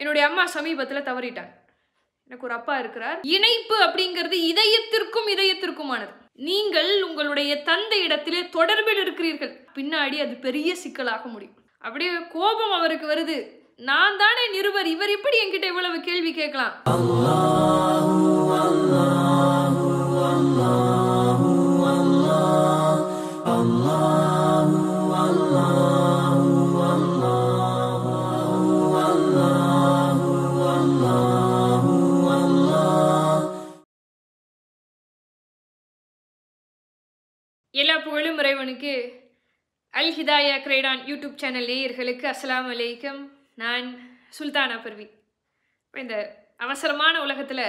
என்னுடைய அம்மா சமீபத்தில் தவறிட்டாங்க எனக்கு ஒரு அப்பா இருக்கிறார் இணைப்பு அப்படிங்கிறது இதயத்திற்கும் இதயத்திற்குமானது நீங்கள் உங்களுடைய தந்தை இடத்திலே தொடர்பில் இருக்கிறீர்கள் பின்னாடி அது பெரிய சிக்கலாக முடியும் அப்படியே கோபம் அவருக்கு வருது நான் தானே நிருபர் இவர் எப்படி என்கிட்ட இவ்வளவு கேள்வி கேட்கலாம் Al Hidaya Croydon YouTube channel நேயர்களுக்கு அஸ்லாம் வலைக்கம் நான் சுல்தானா பர்வி இந்த அவசரமான உலகத்தில்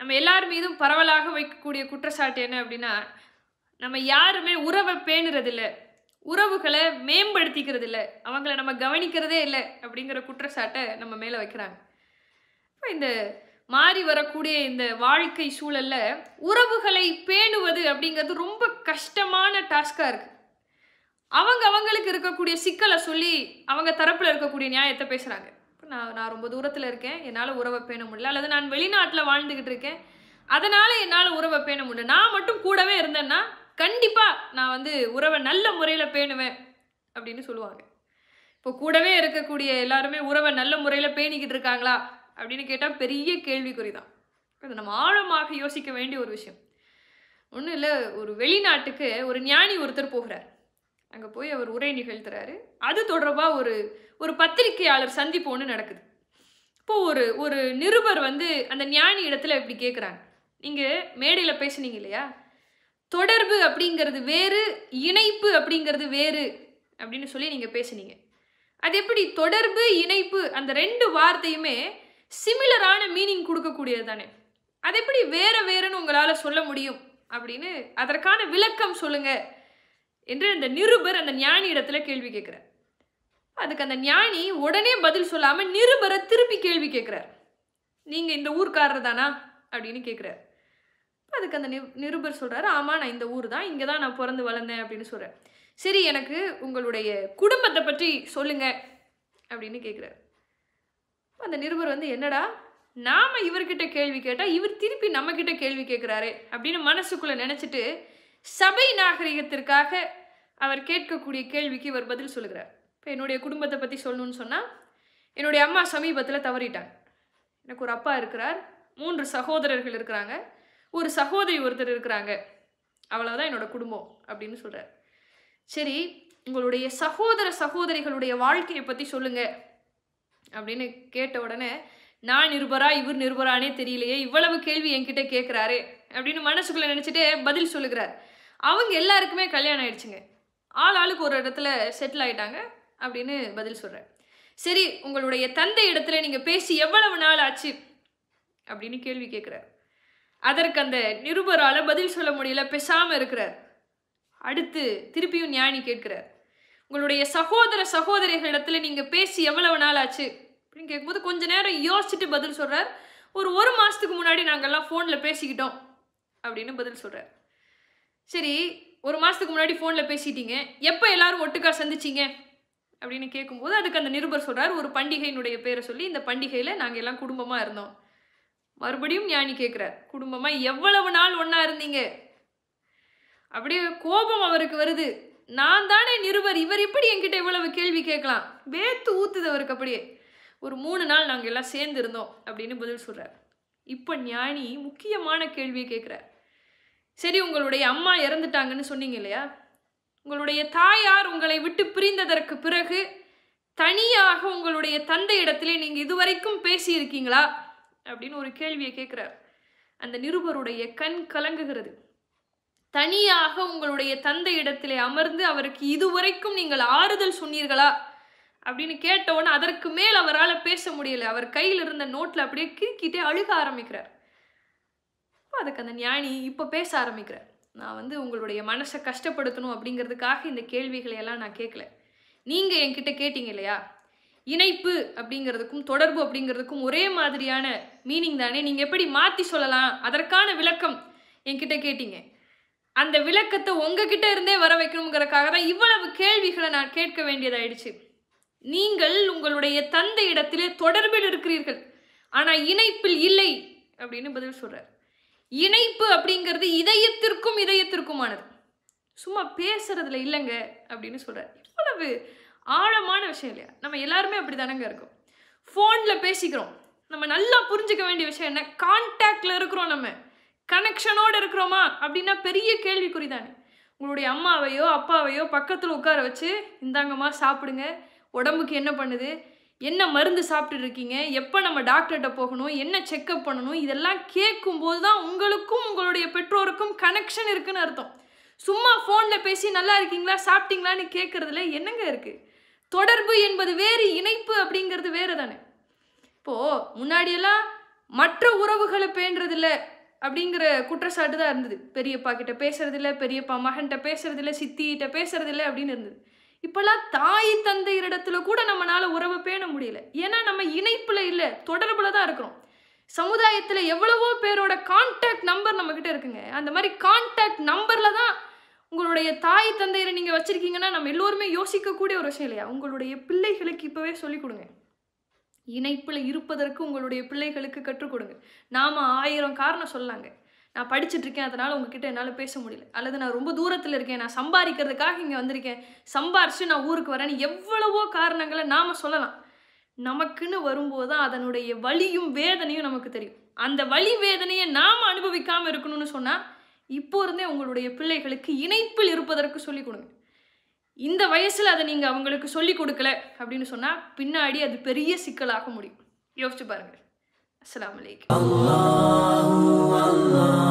நம்ம எல்லார் மீதும் பரவலாக வைக்கக்கூடிய குற்றச்சாட்டு என்ன அப்படின்னா நம்ம யாருமே உறவை பேணுறதில்ல உறவுகளை மேம்படுத்திக்கிறது இல்லை அவங்கள நம்ம கவனிக்கிறதே இல்லை அப்படிங்கிற குற்றச்சாட்டை நம்ம மேலே வைக்கிறாங்க இப்போ இந்த மாறி வரக்கூடிய இந்த வாழ்க்கை சூழலில் உறவுகளை பேணுவது அப்படிங்கிறது ரொம்ப கஷ்டமான டாஸ்காக இருக்குது அவங்க அவங்களுக்கு இருக்கக்கூடிய சிக்கலை சொல்லி அவங்க தரப்பில் இருக்கக்கூடிய நியாயத்தை பேசுகிறாங்க இப்போ நான் நான் ரொம்ப தூரத்தில் இருக்கேன் என்னால் உறவை பேண முடியல அல்லது நான் வெளிநாட்டில் வாழ்ந்துக்கிட்டு இருக்கேன் அதனால் என்னால் உறவை பேண முடியல நான் மட்டும் கூடவே இருந்தேன்னா கண்டிப்பாக நான் வந்து உறவை நல்ல முறையில் பேணுவேன் அப்படின்னு சொல்லுவாங்க இப்போ கூடவே இருக்கக்கூடிய எல்லாருமே உறவை நல்ல முறையில் பேணிக்கிட்டு இருக்காங்களா அப்படின்னு கேட்டால் பெரிய கேள்விக்குறி தான் இப்போ நம்ம ஆழமாக யோசிக்க வேண்டிய ஒரு விஷயம் ஒன்றும் இல்லை ஒரு வெளிநாட்டுக்கு ஒரு ஞானி ஒருத்தர் போகிறார் அங்கே போய் அவர் உரை நிகழ்த்துறாரு அது தொடர்பாக ஒரு ஒரு பத்திரிகையாளர் சந்திப்பு ஒன்று நடக்குது இப்போது ஒரு ஒரு நிருபர் வந்து அந்த ஞானி இடத்துல இப்படி கேட்குறாங்க நீங்கள் மேடையில் பேசுனீங்க இல்லையா தொடர்பு அப்படிங்கிறது வேறு இணைப்பு அப்படிங்கிறது வேறு அப்படின்னு சொல்லி நீங்கள் பேசுனீங்க அது எப்படி தொடர்பு இணைப்பு அந்த ரெண்டு வார்த்தையுமே சிமிலரான மீனிங் கொடுக்கக்கூடியது தானே அது எப்படி வேற வேறுன்னு உங்களால் சொல்ல முடியும் அப்படின்னு அதற்கான விளக்கம் சொல்லுங்கள் என்று அந்த நிருபர் அந்த ஞானி இடத்துல கேள்வி கேட்குறார் அதுக்கு அந்த ஞானி உடனே பதில் சொல்லாமல் நிருபரை திருப்பி கேள்வி கேட்குறார் நீங்கள் இந்த ஊர்க்காரர் தானா அப்படின்னு கேட்குறாரு அதுக்கு அந்த நிருபர் சொல்கிறாரு ஆமாம் நான் இந்த ஊர் தான் இங்கே தான் நான் பிறந்து வளர்ந்தேன் அப்படின்னு சொல்கிறேன் சரி எனக்கு உங்களுடைய குடும்பத்தை பற்றி சொல்லுங்கள் அப்படின்னு கேட்குறாரு அந்த நிருபர் வந்து என்னடா நாம் இவர்கிட்ட கேள்வி கேட்டால் இவர் திருப்பி நம்மக்கிட்ட கேள்வி கேட்குறாரு அப்படின்னு மனசுக்குள்ளே நினச்சிட்டு சபை நாகரிகத்திற்காக அவர் கேட்கக்கூடிய கேள்விக்கு இவர் பதில் சொல்லுகிறார் இப்போ என்னுடைய குடும்பத்தை பற்றி சொல்லணும்னு சொன்னால் என்னுடைய அம்மா சமீபத்தில் தவறிட்டாங்க எனக்கு ஒரு அப்பா இருக்கிறார் மூன்று சகோதரர்கள் இருக்கிறாங்க ஒரு சகோதரி ஒருத்தர் இருக்கிறாங்க அவ்வளோதான் என்னோடய குடும்பம் அப்படின்னு சொல்கிறார் சரி உங்களுடைய சகோதர சகோதரிகளுடைய வாழ்க்கையை பற்றி சொல்லுங்கள் அப்படின்னு கேட்ட உடனே நான் நிருபரா இவர் நிருபரானே தெரியலையே இவ்வளவு கேள்வி என்கிட்ட கேட்குறாரு அப்படின்னு மனசுக்குள்ளே நினச்சிட்டு பதில் சொல்லுகிறார் அவங்க எல்லாருக்குமே கல்யாணம் ஆயிடுச்சுங்க ஆள் ஆளுக்கு ஒரு இடத்துல செட்டில் ஆயிட்டாங்க அப்படின்னு பதில் சொல்கிறேன் சரி உங்களுடைய தந்தை இடத்துல நீங்கள் பேசி எவ்வளவு நாள் ஆச்சு அப்படின்னு கேள்வி கேட்குறார் அதற்கு அந்த நிருபரால் பதில் சொல்ல முடியல பேசாமல் இருக்கிறார் அடுத்து திருப்பியும் ஞானி கேட்கிறார் உங்களுடைய சகோதர சகோதரிகளிடத்துல நீங்கள் பேசி எவ்வளவு நாள் ஆச்சு அப்படின்னு கேட்கும்போது கொஞ்ச நேரம் யோசிச்சுட்டு பதில் சொல்கிறார் ஒரு ஒரு மாதத்துக்கு முன்னாடி நாங்கள்லாம் ஃபோனில் பேசிக்கிட்டோம் அப்படின்னு பதில் சொல்கிறார் சரி ஒரு மாதத்துக்கு முன்னாடி ஃபோனில் பேசிட்டீங்க எப்போ எல்லாரும் ஒட்டுக்கா சந்திச்சிங்க அப்படின்னு கேட்கும்போது அதுக்கு அந்த நிருபர் சொல்கிறார் ஒரு பண்டிகையினுடைய பேரை சொல்லி இந்த பண்டிகையில் நாங்கள் எல்லாம் குடும்பமாக இருந்தோம் மறுபடியும் ஞானி கேட்குறார் குடும்பமாக எவ்வளவு நாள் ஒன்றா இருந்தீங்க அப்படியே கோபம் அவருக்கு வருது நான் தானே நிருபர் இவர் இப்படி என்கிட்ட இவ்வளவு கேள்வி கேட்கலாம் வேத்து ஊத்துது அவருக்கு அப்படியே ஒரு மூணு நாள் நாங்கள் எல்லாம் சேர்ந்து இருந்தோம் அப்படின்னு பதில் சொல்கிறார் இப்போ ஞானி முக்கியமான கேள்வியை கேட்குறார் சரி உங்களுடைய அம்மா இறந்துட்டாங்கன்னு சொன்னீங்க இல்லையா உங்களுடைய தாயார் உங்களை விட்டு பிரிந்ததற்கு பிறகு தனியாக உங்களுடைய தந்தை இடத்திலே நீங்கள் இதுவரைக்கும் பேசியிருக்கீங்களா அப்படின்னு ஒரு கேள்வியை கேட்குறார் அந்த நிருபருடைய கண் கலங்குகிறது தனியாக உங்களுடைய தந்தை இடத்திலே அமர்ந்து அவருக்கு இதுவரைக்கும் நீங்கள் ஆறுதல் சொன்னீர்களா அப்படின்னு கேட்டவுடனே அதற்கு மேல் அவரால் பேச முடியல அவர் கையில் இருந்த நோட்டில் அப்படியே கிறுக்கிட்டே அழுக ஆரம்பிக்கிறார் அப்போ அதுக்கு அந்த ஞானி இப்போ பேச ஆரம்பிக்கிறேன் நான் வந்து உங்களுடைய மனசை கஷ்டப்படுத்தணும் அப்படிங்கிறதுக்காக இந்த கேள்விகளை எல்லாம் நான் கேட்கல நீங்கள் என்கிட்ட கேட்டீங்க இல்லையா இணைப்பு அப்படிங்கிறதுக்கும் தொடர்பு அப்படிங்கிறதுக்கும் ஒரே மாதிரியான மீனிங் தானே நீங்கள் எப்படி மாற்றி சொல்லலாம் அதற்கான விளக்கம் என்கிட்ட கேட்டீங்க அந்த விளக்கத்தை உங்ககிட்ட இருந்தே வர வைக்கணுங்கிறக்காக தான் இவ்வளவு கேள்விகளை நான் கேட்க வேண்டியதாயிடுச்சு நீங்கள் உங்களுடைய தந்தை இடத்திலே தொடர்பில் இருக்கிறீர்கள் ஆனால் இணைப்பில் இல்லை அப்படின்னு பதில் சொல்கிறார் இணைப்பு அப்படிங்கிறது இதயத்திற்கும் இதயத்திற்குமானது சும்மா பேசுறதுல இல்லைங்க அப்படின்னு சொல்கிறார் இவ்வளவு ஆழமான விஷயம் இல்லையா நம்ம எல்லாருமே அப்படி தானங்க இருக்கோம் ஃபோனில் பேசிக்கிறோம் நம்ம நல்லா புரிஞ்சுக்க வேண்டிய விஷயம் என்ன கான்டாக்டில் இருக்கிறோம் நம்ம கனெக்ஷனோடு இருக்கிறோமா அப்படின்னா பெரிய கேள்விக்குறி தானே உங்களுடைய அம்மாவையோ அப்பாவையோ பக்கத்தில் உட்கார வச்சு இந்தாங்கம்மா சாப்பிடுங்க உடம்புக்கு என்ன பண்ணுது என்ன மருந்து சாப்பிட்டு இருக்கீங்க எப்போ நம்ம டாக்டர்கிட்ட போகணும் என்ன செக்கப் பண்ணணும் இதெல்லாம் கேட்கும்போது தான் உங்களுக்கும் உங்களுடைய பெற்றோருக்கும் கனெக்ஷன் இருக்குன்னு அர்த்தம் சும்மா ஃபோனில் பேசி நல்லா இருக்கீங்களா சாப்பிட்டீங்களான்னு கேட்குறதுல என்னங்க இருக்குது தொடர்பு என்பது வேறு இணைப்பு அப்படிங்கிறது வேறு தானே இப்போது முன்னாடியெல்லாம் மற்ற உறவுகளை பேண்டுறதில்ல அப்படிங்கிற குற்றச்சாட்டு தான் இருந்தது பெரியப்பா கிட்ட பேசுறதில்ல பெரியப்பா மகன்கிட்ட பேசுறதில்ல சித்திகிட்ட பேசுறதில்ல அப்படின்னு இருந்தது இப்போல்லாம் தாய் தந்தையரிடத்துல கூட நம்மளால் உறவு பேண முடியல ஏன்னா நம்ம இணைப்பில் இல்லை தொடர்பில் தான் இருக்கிறோம் சமுதாயத்தில் எவ்வளவோ பேரோட கான்டாக்ட் நம்பர் நம்மக்கிட்ட இருக்குங்க அந்த மாதிரி கான்டாக்ட் நம்பரில் தான் உங்களுடைய தாய் தந்தையரை நீங்கள் வச்சுருக்கீங்கன்னா நம்ம எல்லோருமே யோசிக்கக்கூடிய ஒரு விஷயம் இல்லையா உங்களுடைய பிள்ளைகளுக்கு இப்போவே சொல்லிக் கொடுங்க இணைப்பில் இருப்பதற்கு உங்களுடைய பிள்ளைகளுக்கு கற்றுக் கொடுங்க நாம் ஆயிரம் காரணம் சொல்லாங்க நான் இருக்கேன் அதனால் உங்ககிட்ட என்னால் பேச முடியல அல்லது நான் ரொம்ப தூரத்தில் இருக்கேன் நான் சம்பாதிக்கிறதுக்காக இங்கே வந்திருக்கேன் சம்பாரித்து நான் ஊருக்கு வரேன்னு எவ்வளவோ காரணங்களை நாம் சொல்லலாம் நமக்குன்னு வரும்போது தான் அதனுடைய வலியும் வேதனையும் நமக்கு தெரியும் அந்த வலி வேதனையை நாம் அனுபவிக்காமல் இருக்கணும்னு சொன்னால் இப்போ இருந்தே உங்களுடைய பிள்ளைகளுக்கு இணைப்பில் இருப்பதற்கு சொல்லிக் கொடுங்க இந்த வயசில் அதை நீங்கள் அவங்களுக்கு சொல்லி கொடுக்கல அப்படின்னு சொன்னால் பின்னாடி அது பெரிய சிக்கலாக முடியும் யோசிச்சு பாருங்கள் அஸ்லாம் வலைக்கம்